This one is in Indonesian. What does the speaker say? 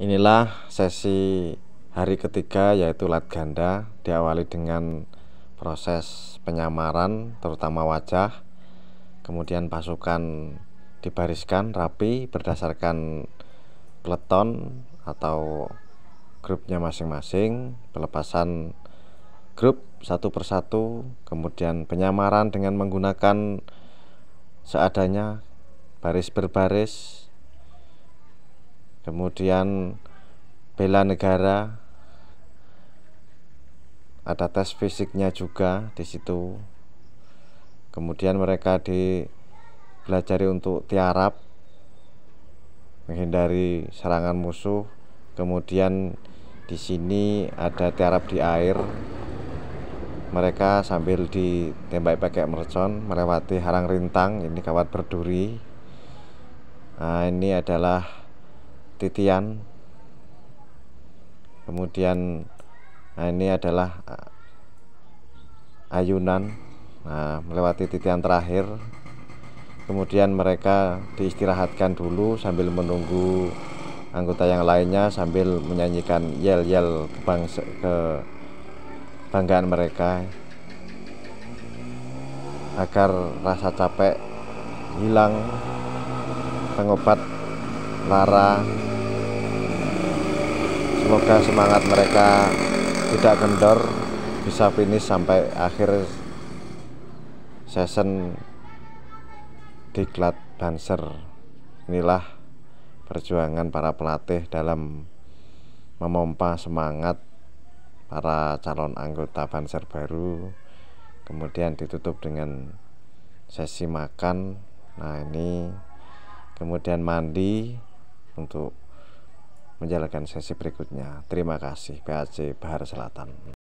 Inilah sesi hari ketiga yaitu lat ganda diawali dengan proses penyamaran terutama wajah kemudian pasukan dibariskan rapi berdasarkan peleton atau grupnya masing-masing pelepasan grup satu persatu kemudian penyamaran dengan menggunakan seadanya baris berbaris kemudian bela negara ada tes fisiknya juga di situ kemudian mereka dipelajari untuk tiarap menghindari serangan musuh kemudian di sini ada tiarap di air mereka sambil ditembak pakai mercon melewati harang rintang ini kawat berduri nah ini adalah titian kemudian nah ini adalah eh, ayunan nah melewati titian terakhir kemudian mereka diistirahatkan dulu sambil menunggu anggota yang lainnya sambil menyanyikan yel-yel kebanggaan mereka agar rasa capek hilang pengobat lara semoga semangat mereka tidak kendor bisa finish sampai akhir season diklat Banser inilah perjuangan para pelatih dalam memompa semangat para calon anggota Banser baru kemudian ditutup dengan sesi makan nah ini kemudian mandi untuk menjalankan sesi berikutnya. Terima kasih PAC Bahar Selatan.